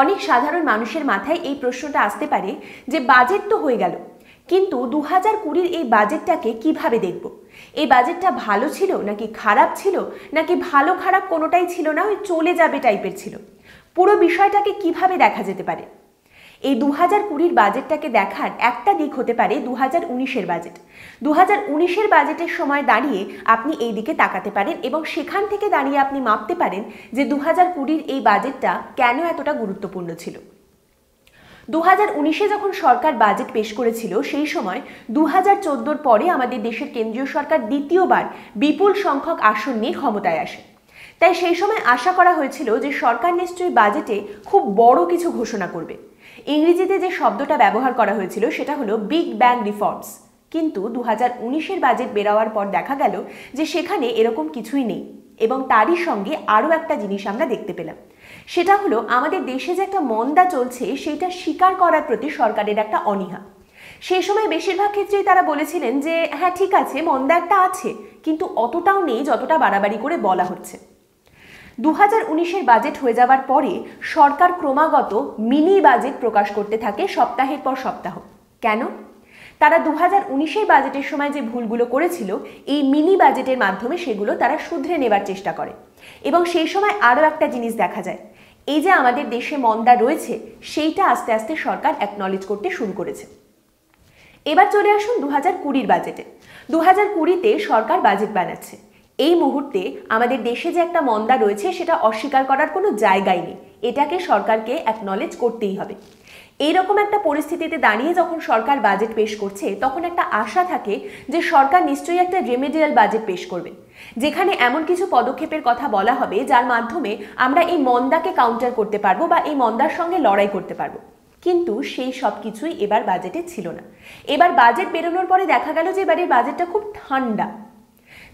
অনেক সাধারণ মানুষের মাথায় এই প্রশ্নটা আসতে পারে যে বাজেট তো হয়ে গেল কিন্তু দু হাজার কুড়ির এই বাজেটটাকে কিভাবে দেখব এই বাজেটটা ভালো ছিল নাকি খারাপ ছিল নাকি ভালো খারাপ কোনোটাই ছিল না ওই চলে যাবে টাইপের ছিল পুরো বিষয়টাকে কিভাবে দেখা যেতে পারে এই দু হাজার কুড়ির বাজেটটাকে দেখার একটা দিক হতে পারে দু হাজার উনিশের বাজেট দু হাজার উনিশের বাজেটের সময় দাঁড়িয়ে আপনি এই দিকে তাকাতে পারেন এবং সেখান থেকে দাঁড়িয়ে আপনি মাপতে পারেন যে দু হাজার কুড়ির এই বাজেটটা কেন এতটা গুরুত্বপূর্ণ ছিল দু হাজার উনিশে যখন সরকার বাজেট পেশ করেছিল সেই সময় দু হাজার চোদ্দোর পরে আমাদের দেশের কেন্দ্রীয় সরকার দ্বিতীয়বার বিপুল সংখ্যক আসন নিয়ে ক্ষমতায় আসে তাই সেই সময় আশা করা হয়েছিল যে সরকার নিশ্চয়ই বাজেটে খুব বড় কিছু ঘোষণা করবে ইংরেজিতে যে শব্দটা ব্যবহার করা হয়েছিল সেটা হলো বিগ ব্যাং রিফর্মস কিন্তু দু হাজার বাজেট বেরোয়ার পর দেখা গেল যে সেখানে এরকম কিছুই নেই এবং তারই সঙ্গে আরও একটা জিনিস আমরা দেখতে পেলাম সেটা হলো আমাদের দেশে যে একটা মন্দা চলছে সেটা স্বীকার করার প্রতি সরকারের একটা অনীহা সে সময় বেশিরভাগ ক্ষেত্রেই তারা বলেছিলেন যে হ্যাঁ ঠিক আছে মন্দা একটা আছে কিন্তু অতটাও নেই যতটা বাড়াবাড়ি করে বলা হচ্ছে দু হাজার উনিশের বাজেট হয়ে যাওয়ার পরে সরকার ক্রমাগত মিনি বাজেট প্রকাশ করতে থাকে সপ্তাহের পর সপ্তাহ কেন তারা দু হাজার উনিশের বাজেটের সময় যে ভুলগুলো করেছিল এই মিনি বাজেটের মাধ্যমে সেগুলো তারা শুধরে নেবার চেষ্টা করে এবং সেই সময় আরও একটা জিনিস দেখা যায় এই যে আমাদের দেশে মন্দা রয়েছে সেইটা আস্তে আস্তে সরকার অ্যাকনলেজ করতে শুরু করেছে এবার চলে আসুন দু হাজার কুড়ির বাজেটে দু হাজার কুড়িতে সরকার বাজেট বানাচ্ছে এই মুহূর্তে আমাদের দেশে যে একটা মন্দা রয়েছে সেটা অস্বীকার করার কোনো জায়গাই নেই এটাকে সরকারকে অ্যাকনলেজ করতেই হবে এইরকম একটা পরিস্থিতিতে দাঁড়িয়ে যখন সরকার বাজেট পেশ করছে তখন একটা আশা থাকে যে সরকার নিশ্চয়ই একটা রেমেডিয়াল বাজেট পেশ করবে যেখানে এমন কিছু পদক্ষেপের কথা বলা হবে যার মাধ্যমে আমরা এই মন্দাকে কাউন্টার করতে পারবো বা এই মন্দার সঙ্গে লড়াই করতে পারবো কিন্তু সেই সব কিছুই এবার বাজেটে ছিল না এবার বাজেট বেরোনোর পরে দেখা গেল যে এবারের বাজেটটা খুব ঠান্ডা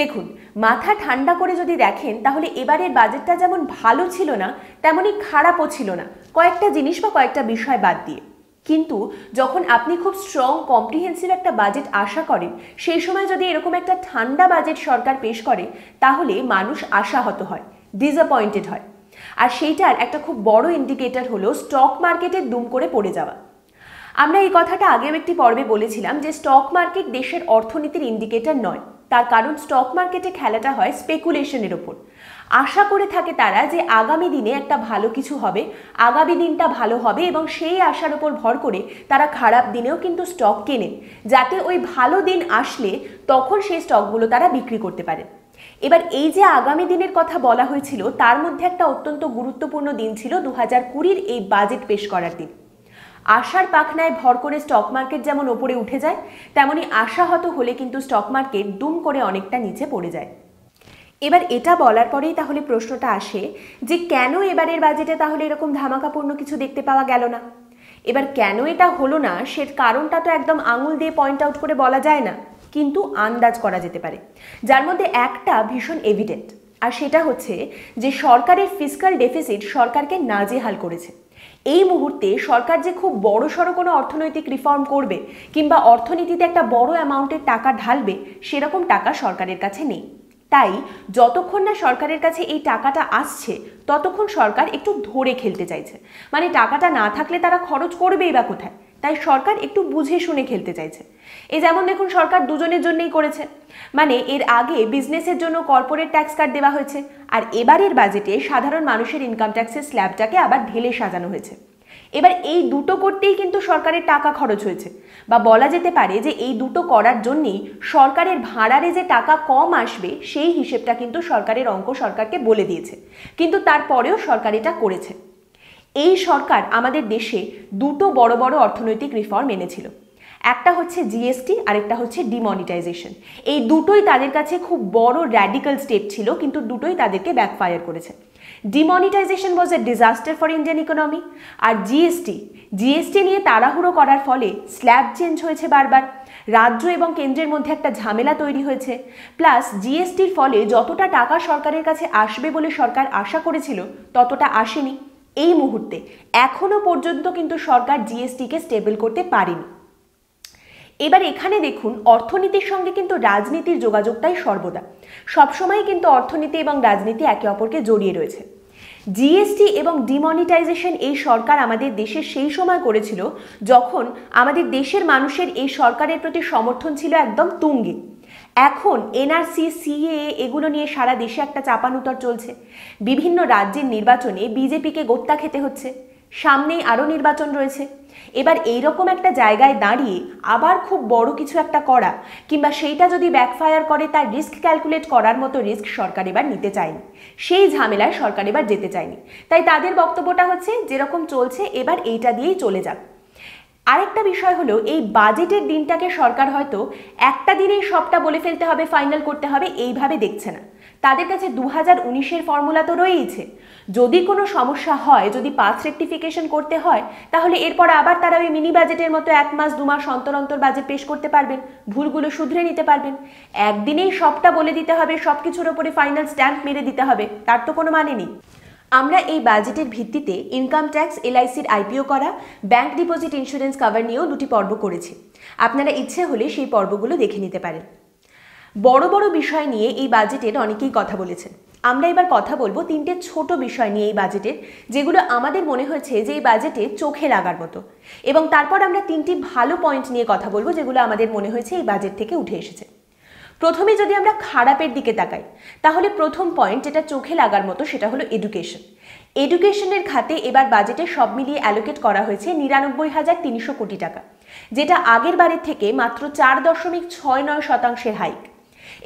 দেখুন মাথা ঠান্ডা করে যদি দেখেন তাহলে এবারের বাজেটটা যেমন ভালো ছিল না তেমনই খারাপও ছিল না কয়েকটা জিনিস বা কয়েকটা বিষয় বাদ দিয়ে কিন্তু যখন আপনি খুব স্ট্রং কম্প্রিহেন্সিভ একটা বাজেট আশা করেন সেই সময় যদি এরকম একটা ঠান্ডা বাজেট সরকার পেশ করে তাহলে মানুষ আশাহত হয় ডিসঅ্যাপয়েন্টেড হয় আর সেইটার একটা খুব বড় ইন্ডিকেটর হলো স্টক মার্কেটের দুম করে পড়ে যাওয়া আমরা এই কথাটা আগেও একটি পর্বে বলেছিলাম যে স্টক মার্কেট দেশের অর্থনীতির ইন্ডিকেটর নয় তার কারণ স্টক মার্কেটে খেলাটা হয় স্পেকুলেশনের ওপর আশা করে থাকে তারা যে আগামী দিনে একটা ভালো কিছু হবে আগামী দিনটা ভালো হবে এবং সেই আশার ওপর ভর করে তারা খারাপ দিনেও কিন্তু স্টক কেনে যাতে ওই ভালো দিন আসলে তখন সেই স্টকগুলো তারা বিক্রি করতে পারে এবার এই যে আগামী দিনের কথা বলা হয়েছিল তার মধ্যে একটা অত্যন্ত গুরুত্বপূর্ণ দিন ছিল দু হাজার কুড়ির এই বাজেট পেশ করার দিন আশার পাখনায় ভর করে স্টক মার্কেট যেমন ওপরে উঠে যায় তেমনি আশাহত হলে কিন্তু স্টক মার্কেট দুম করে অনেকটা নিচে পড়ে যায় এবার এটা বলার পরেই তাহলে প্রশ্নটা আসে যে কেন এবারের বাজেটে তাহলে এরকম ধামাকাপূর্ণ কিছু দেখতে পাওয়া গেল না এবার কেন এটা হলো না সে কারণটা তো একদম আঙুল দিয়ে পয়েন্ট আউট করে বলা যায় না কিন্তু আন্দাজ করা যেতে পারে যার মধ্যে একটা ভীষণ এভিডেন্ট আর সেটা হচ্ছে যে সরকারের ফিসকাল ডেফিসিট সরকারকে নাজেহাল করেছে এই মুহূর্তে সরকার যে খুব বড় সড়ো কোনো অর্থনৈতিক রিফর্ম করবে কিংবা অর্থনীতিতে একটা বড় অ্যামাউন্টের টাকা ঢালবে সেরকম টাকা সরকারের কাছে নেই তাই যতক্ষণ না সরকারের কাছে এই টাকাটা আসছে ততক্ষণ সরকার একটু ধরে খেলতে চাইছে মানে টাকাটা না থাকলে তারা খরচ করবেই বা কোথায় তাই সরকার একটু বুঝে শুনে খেলতে চাইছে এ যেমন দেখুন সরকার দুজনের জন্যই করেছে মানে এর আগে বিজনেসের জন্য কর্পোরেট ট্যাক্স কার্ড দেওয়া হয়েছে আর এবারের বাজেটে সাধারণ মানুষের ইনকাম ট্যাক্সের স্ল্যাবটাকে আবার ঢেলে সাজানো হয়েছে এবার এই দুটো করতেই কিন্তু সরকারের টাকা খরচ হয়েছে বা বলা যেতে পারে যে এই দুটো করার জন্যেই সরকারের ভাড়ারে যে টাকা কম আসবে সেই হিসেবটা কিন্তু সরকারের অঙ্ক সরকারকে বলে দিয়েছে কিন্তু তারপরেও সরকার এটা করেছে এই সরকার আমাদের দেশে দুটো বড় বড় অর্থনৈতিক রিফর্ম এনেছিল একটা হচ্ছে জিএসটি আর একটা হচ্ছে ডিমনিটাইজেশন এই দুটোই তাদের কাছে খুব বড় র্যাডিক্যাল স্টেপ ছিল কিন্তু দুটোই তাদেরকে ব্যাকফায়ার করেছে demonetisation was a disaster for Indian economy আর জিএসটি জিএসটি নিয়ে তাড়াহুড়ো করার ফলে স্ল্যাব চেঞ্জ হয়েছে বারবার রাজ্য এবং কেন্দ্রের মধ্যে একটা ঝামেলা তৈরি হয়েছে প্লাস জিএসটির ফলে যতটা টাকা সরকারের কাছে আসবে বলে সরকার আশা করেছিল ততটা আসেনি এই মুহূর্তে এখনও পর্যন্ত কিন্তু সরকার জিএসটিকে স্টেবল করতে পারেনি এবার এখানে দেখুন অর্থনীতির সঙ্গে কিন্তু রাজনীতির যোগাযোগটাই সর্বদা সবসময় কিন্তু অর্থনীতি এবং রাজনীতি একে অপরকে জড়িয়ে রয়েছে জিএসটি এবং ডিমনিটাইজেশন এই সরকার আমাদের দেশে সেই সময় করেছিল যখন আমাদের দেশের মানুষের এই সরকারের প্রতি সমর্থন ছিল একদম তুঙ্গে এখন এনআরসি সিএ এগুলো নিয়ে সারা দেশে একটা চাপানুতর চলছে বিভিন্ন রাজ্যের নির্বাচনে বিজেপিকে গোত্তা খেতে হচ্ছে সামনেই আরও নির্বাচন রয়েছে এবার এইরকম একটা জায়গায় দাঁড়িয়ে আবার খুব বড় কিছু একটা করা কিংবা সেইটা যদি ব্যাকফায়ার করে তার রিস্ক ক্যালকুলেট করার মতো রিস্ক সরকার এবার নিতে চায়নি সেই ঝামেলায় সরকার এবার যেতে চায়নি তাই তাদের বক্তব্যটা হচ্ছে যেরকম চলছে এবার এইটা দিয়েই চলে যাক আরেকটা বিষয় হলো এই বাজেটের দিনটাকে সরকার হয়তো একটা দিনেই সবটা বলে ফেলতে হবে ফাইনাল করতে হবে এইভাবে দেখছে না তাদের কাছে দু হাজার উনিশের ফর্মুলা তো রয়েইছে যদি কোনো সমস্যা হয় যদি পাস রেক্টিফিকেশন করতে হয় তাহলে এরপর আবার তারা ওই মিনি বাজেটের মতো এক মাস দু মাস অন্তর অন্তর বাজেট পেশ করতে পারবেন ভুলগুলো শুধরে নিতে পারবেন একদিনেই সবটা বলে দিতে হবে সব কিছুর ওপরে ফাইনাল স্ট্যাম্প মেরে দিতে হবে তার তো কোনো মানে নেই আমরা এই বাজেটের ভিত্তিতে ইনকাম ট্যাক্স এলআইসির আইপিও করা ব্যাংক ডিপোজিট ইন্স্যুরেন্স কভার নিয়েও দুটি পর্ব করেছি আপনারা ইচ্ছে হলে সেই পর্বগুলো দেখে নিতে পারেন বড় বড় বিষয় নিয়ে এই বাজেটের অনেকেই কথা বলেছেন আমরা এবার কথা বলবো তিনটে ছোট বিষয় নিয়ে এই বাজেটের যেগুলো আমাদের মনে হয়েছে যে এই বাজেটে চোখে লাগার মতো এবং তারপর আমরা তিনটি ভালো পয়েন্ট নিয়ে কথা বলবো যেগুলো আমাদের মনে হয়েছে এই বাজেট থেকে উঠে এসেছে প্রথমে যদি আমরা খারাপের দিকে তাকাই তাহলে প্রথম পয়েন্ট যেটা চোখে লাগার মতো সেটা হলো এডুকেশন এডুকেশনের খাতে এবার বাজেটে সব মিলিয়ে অ্যালোকেট করা হয়েছে নিরানব্বই হাজার তিনশো কোটি টাকা যেটা আগের বারের থেকে মাত্র চার দশমিক ছয় নয় শতাংশের হাইক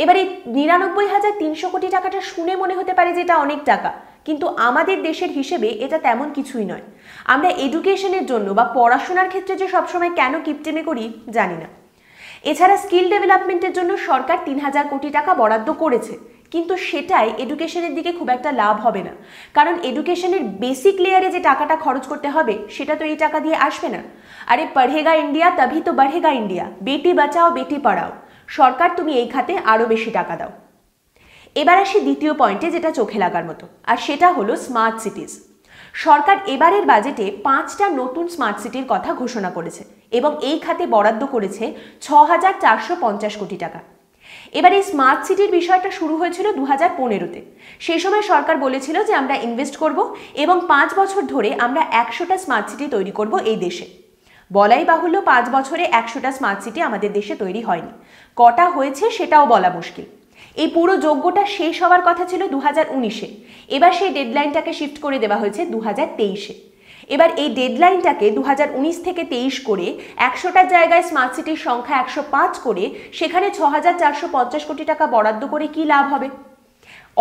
এবারে এই নিরানব্বই হাজার তিনশো কোটি টাকাটা শুনে মনে হতে পারে যে এটা অনেক টাকা কিন্তু আমাদের দেশের হিসেবে এটা তেমন কিছুই নয় আমরা এডুকেশনের জন্য বা পড়াশোনার ক্ষেত্রে যে সবসময় কেন কিপটেমে করি জানি না এছাড়া স্কিল ডেভেলপমেন্টের জন্য সরকার তিন হাজার কোটি টাকা বরাদ্দ করেছে কিন্তু সেটাই এডুকেশনের দিকে খুব একটা লাভ হবে না কারণ এডুকেশনের বেসিক লেয়ারে যে টাকাটা খরচ করতে হবে সেটা তো এই টাকা দিয়ে আসবে না আরে পড়েগা ইন্ডিয়া তভি তো বাড়েগা ইন্ডিয়া বেটি বাঁচাও বেটি পড়াও সরকার তুমি এই খাতে আরও বেশি টাকা দাও এবার আসি দ্বিতীয় পয়েন্টে যেটা চোখে লাগার মতো আর সেটা হলো স্মার্ট সিটিজ সরকার এবারের বাজেটে পাঁচটা নতুন স্মার্ট সিটির কথা ঘোষণা করেছে এবং এই খাতে বরাদ্দ করেছে ছ হাজার চারশো পঞ্চাশ কোটি টাকা এবার এই স্মার্ট সিটির বিষয়টা শুরু হয়েছিল দু হাজার পনেরোতে সেই সময় সরকার বলেছিল যে আমরা ইনভেস্ট করব এবং পাঁচ বছর ধরে আমরা একশোটা স্মার্ট সিটি তৈরি করব এই দেশে বলাই বাহুল্য পাঁচ বছরে একশোটা স্মার্ট সিটি আমাদের দেশে তৈরি হয়নি কটা হয়েছে সেটাও বলা মুশকিল এই পুরো যোগ্যটা শেষ হওয়ার কথা ছিল দু হাজার উনিশে এবার সেই ডেডলাইনটাকে শিফট করে দেওয়া হয়েছে দু হাজার তেইশে এবার এই ডেডলাইনটাকে দু থেকে তেইশ করে একশোটার জায়গায় স্মার্ট সিটির সংখ্যা একশো পাঁচ করে সেখানে ছ কোটি টাকা বরাদ্দ করে কি লাভ হবে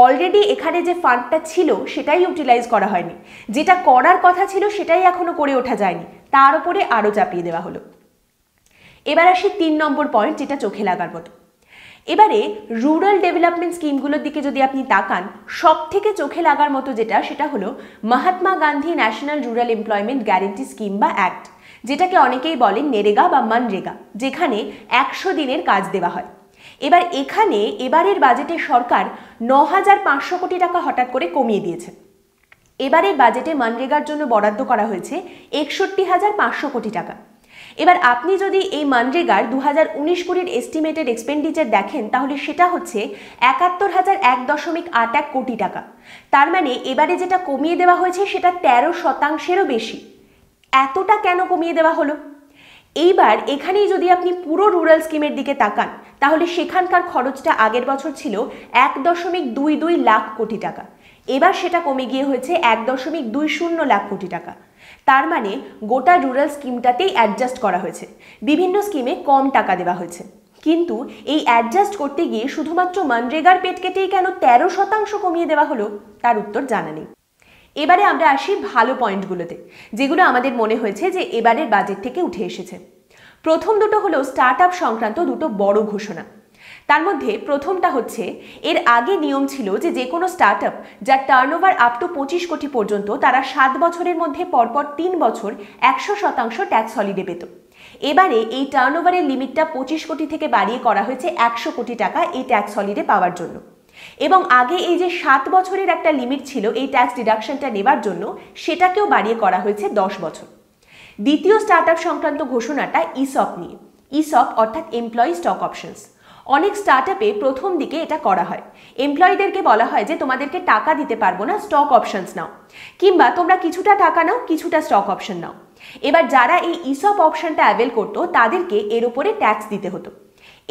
অলরেডি এখানে যে ফান্ডটা ছিল সেটাই ইউটিলাইজ করা হয়নি যেটা করার কথা ছিল সেটাই এখনও করে ওঠা যায়নি তার উপরে আরও চাপিয়ে দেওয়া হলো এবার আসি তিন নম্বর পয়েন্ট যেটা চোখে লাগার মতো এবারে রুরাল ডেভেলপমেন্ট স্কিমগুলোর দিকে যদি আপনি তাকান সব থেকে চোখে লাগার মতো যেটা সেটা হলো Mahatma Gandhi national rural employment guarantee scheme বা অ্যাক্ট যেটাকে অনেকেই বলেন নেরেগা বা মানরেগা যেখানে একশো দিনের কাজ দেওয়া হয় এবার এখানে এবারের বাজেটে সরকার ন হাজার পাঁচশো কোটি টাকা হঠাৎ করে কমিয়ে দিয়েছে এবারের বাজেটে মানরেগার জন্য বরাদ্দ করা হয়েছে একষট্টি হাজার পাঁচশো কোটি টাকা এবার আপনি যদি এই মানরেগার দু হাজার উনিশ কুড়ির এস্টিমেটেড এক্সপেন্ডিচার দেখেন তাহলে সেটা হচ্ছে একাত্তর হাজার এক দশমিক আট এক কোটি টাকা তার মানে এবারে যেটা কমিয়ে দেওয়া হয়েছে সেটা তেরো শতাংশেরও বেশি এতটা কেন কমিয়ে দেওয়া হলো এইবার এখানেই যদি আপনি পুরো রুরাল স্কিমের দিকে তাকান তাহলে সেখানকার খরচটা আগের বছর ছিল এক দশমিক দুই দুই লাখ কোটি টাকা এবার সেটা কমে গিয়ে হয়েছে এক দশমিক দুই শূন্য লাখ কোটি টাকা তার মানে গোটা রুরাল স্কিমটাতেই অ্যাডজাস্ট করা হয়েছে বিভিন্ন স্কিমে কম টাকা দেওয়া হয়েছে কিন্তু এই অ্যাডজাস্ট করতে গিয়ে শুধুমাত্র মানরেগার পেট কেটেই কেন তেরো শতাংশ কমিয়ে দেওয়া হলো তার উত্তর জানা নেই এবারে আমরা আসি ভালো পয়েন্টগুলোতে যেগুলো আমাদের মনে হয়েছে যে এবারের বাজেট থেকে উঠে এসেছে প্রথম দুটো হলো স্টার্ট আপ সংক্রান্ত দুটো বড় ঘোষণা তার মধ্যে প্রথমটা হচ্ছে এর আগে নিয়ম ছিল যে যে কোনো স্টার্ট আপ যার টার্নওভার আপ টু পঁচিশ কোটি পর্যন্ত তারা সাত বছরের মধ্যে পরপর তিন বছর একশো শতাংশ ট্যাক্স হলিডে পেত এবারে এই টার্নওভারের লিমিটটা পঁচিশ কোটি থেকে বাড়িয়ে করা হয়েছে একশো কোটি টাকা এই ট্যাক্স হলিডে পাওয়ার জন্য এবং আগে এই যে সাত বছরের একটা লিমিট ছিল এই ট্যাক্স ডিডাকশনটা নেবার জন্য সেটাকেও বাড়িয়ে করা হয়েছে দশ বছর দ্বিতীয় স্টার্ট সংক্রান্ত ঘোষণাটা ইসপ e নিয়ে ইসপ e অর্থাৎ এমপ্লয়ি স্টক অপশনস অনেক স্টার্ট প্রথম দিকে এটা করা হয় এমপ্লয়ীদেরকে বলা হয় যে তোমাদেরকে টাকা দিতে পারবো না স্টক অপশনস নাও কিংবা তোমরা কিছুটা টাকা নাও কিছুটা স্টক অপশন নাও এবার যারা এই ইসপ অপশনটা অ্যাভেল করতো তাদেরকে এর উপরে ট্যাক্স দিতে হতো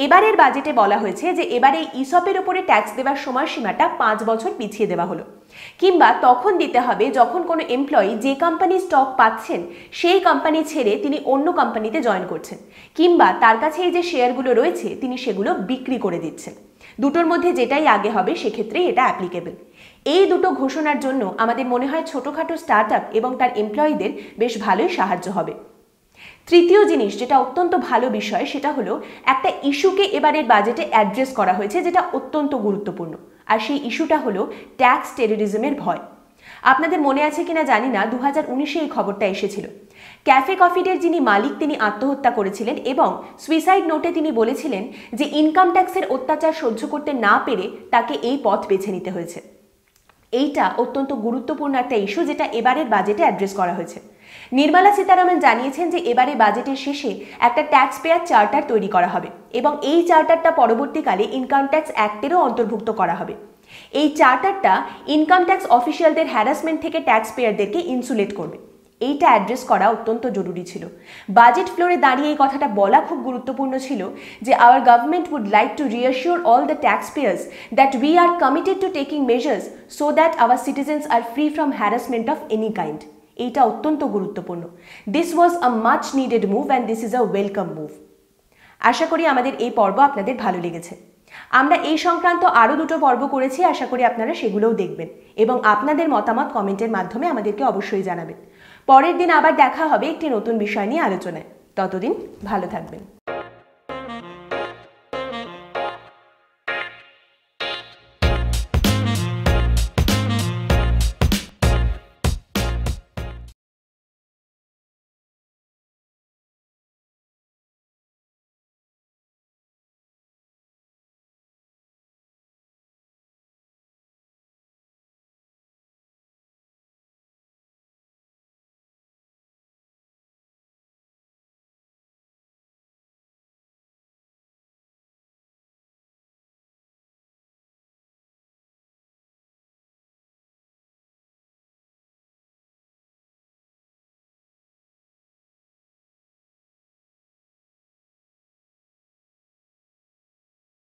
এবারের বাজেটে বলা হয়েছে যে এবারে ইসপের ওপরে ট্যাক্স দেওয়ার সময়সীমাটা পাঁচ বছর পিছিয়ে দেওয়া হলো কিংবা তখন দিতে হবে যখন কোনো এমপ্লয়ি যে কোম্পানি স্টক পাচ্ছেন সেই কোম্পানি ছেড়ে তিনি অন্য কোম্পানিতে জয়েন করছেন কিংবা তার কাছে এই যে শেয়ারগুলো রয়েছে তিনি সেগুলো বিক্রি করে দিচ্ছেন দুটোর মধ্যে যেটাই আগে হবে সেক্ষেত্রেই এটা অ্যাপ্লিকেবল এই দুটো ঘোষণার জন্য আমাদের মনে হয় ছোটোখাটো স্টার্ট এবং তার এমপ্লয়ীদের বেশ ভালোই সাহায্য হবে তৃতীয় জিনিস যেটা অত্যন্ত ভালো বিষয় সেটা হলো একটা ইস্যুকে এবারের বাজেটে অ্যাড্রেস করা হয়েছে যেটা অত্যন্ত গুরুত্বপূর্ণ আর সেই ইস্যুটা হলো ট্যাক্স টেরোরিজমের ভয় আপনাদের মনে আছে কিনা জানি না দু হাজার উনিশে এই খবরটা এসেছিল ক্যাফে কফিডের যিনি মালিক তিনি আত্মহত্যা করেছিলেন এবং সুইসাইড নোটে তিনি বলেছিলেন যে ইনকাম ট্যাক্সের অত্যাচার সহ্য করতে না পেরে তাকে এই পথ বেছে নিতে হয়েছে এইটা অত্যন্ত গুরুত্বপূর্ণ একটা ইস্যু যেটা এবারের বাজেটে অ্যাড্রেস করা হয়েছে নির্মলা সীতারামন জানিয়েছেন যে এবারে বাজেটের শেষে একটা ট্যাক্স পেয়ার চার্টার তৈরি করা হবে এবং এই চার্টারটা পরবর্তীকালে ইনকাম ট্যাক্স অ্যাক্টেরও অন্তর্ভুক্ত করা হবে এই চার্টারটা ইনকাম ট্যাক্স অফিসিয়ালদের হ্যারাসমেন্ট থেকে ট্যাক্স পেয়ারদেরকে ইনসুলেট করবে এইটা অ্যাড্রেস করা অত্যন্ত জরুরি ছিল বাজেট ফ্লোরে দাঁড়িয়ে এই কথাটা বলা খুব গুরুত্বপূর্ণ ছিল যে our government would like to reassure all the taxpayers that we are committed to taking measures so that our citizens are free from harassment of any kind এটা অত্যন্ত গুরুত্বপূর্ণ this was a much needed move and this is a welcome move আশা করি আমাদের এই পর্ব আপনাদের ভালো লেগেছে আমরা এই সংক্রান্ত আরও দুটো পর্ব করেছি আশা করি আপনারা সেগুলোও দেখবেন এবং আপনাদের মতামত কমেন্টের মাধ্যমে আমাদেরকে অবশ্যই জানাবেন পরের দিন আবার দেখা হবে একটি নতুন বিষয় নিয়ে আলোচনায় ততদিন ভালো থাকবেন